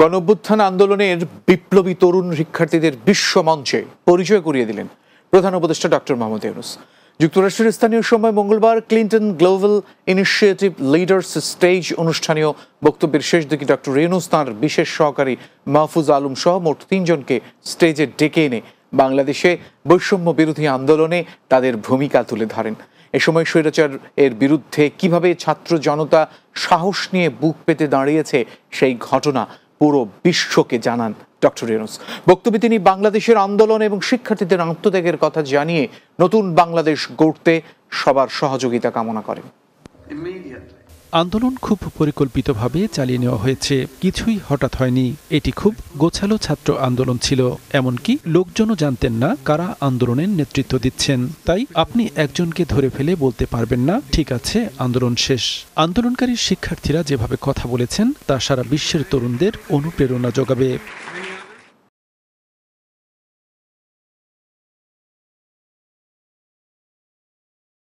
গণভ্যুত্থান আন্দোলনের বিপ্লবী তরুণ শিক্ষার্থীদের বিশ্ব মঞ্চে পরিচয় করিয়ে দিলেন প্রধান উপদেষ্টা ডক্টর মোহাম্মদ ইউনুস যুক্তরাষ্ট্রের স্থানীয় সময় মঙ্গলবার Clinton global initiative leaders stage অনুষ্ঠানীয় বক্তব্যের শেষ দিকে ডক্টর রেনুস তাঁর বিশেষ সহকারী মাহফুজ আলম সহ মোট তিনজনকে স্টেজে ডেকে এনে বাংলাদেশে বৈষম্য বিরোধী আন্দোলনে তাদের ভূমিকা তুলে ধরেন এ সময় স্বৈরাচার এর বিরুদ্ধে কিভাবে ছাত্র জনতা সাহস নিয়ে বুক পেতে দাঁড়িয়েছে সেই ঘটনা পুরো বিশ্বকে জানান ডক্টর ইউনুস বক্তব্যে তিনি বাংলাদেশের আন্দোলন এবং শিক্ষার্থীদের আত্মত্যাগের কথা জানিয়ে নতুন বাংলাদেশ গড়তে সবার সহযোগিতা কামনা করেন আন্দোলন খুব পরিকল্পিতভাবে চালিয়ে নেওয়া হয়েছে কিছুই হঠাৎ হয়নি এটি খুব গোছালো ছাত্র আন্দোলন ছিল এমনকি লোকজনও জানতেন না কারা আন্দোলনের নেতৃত্ব দিচ্ছেন তাই আপনি একজনকে ধরে ফেলে বলতে পারবেন না ঠিক আছে আন্দোলন শেষ আন্দোলনকারী শিক্ষার্থীরা যেভাবে কথা বলেছেন তা সারা বিশ্বের তরুণদের অনুপ্রেরণা যোগাবে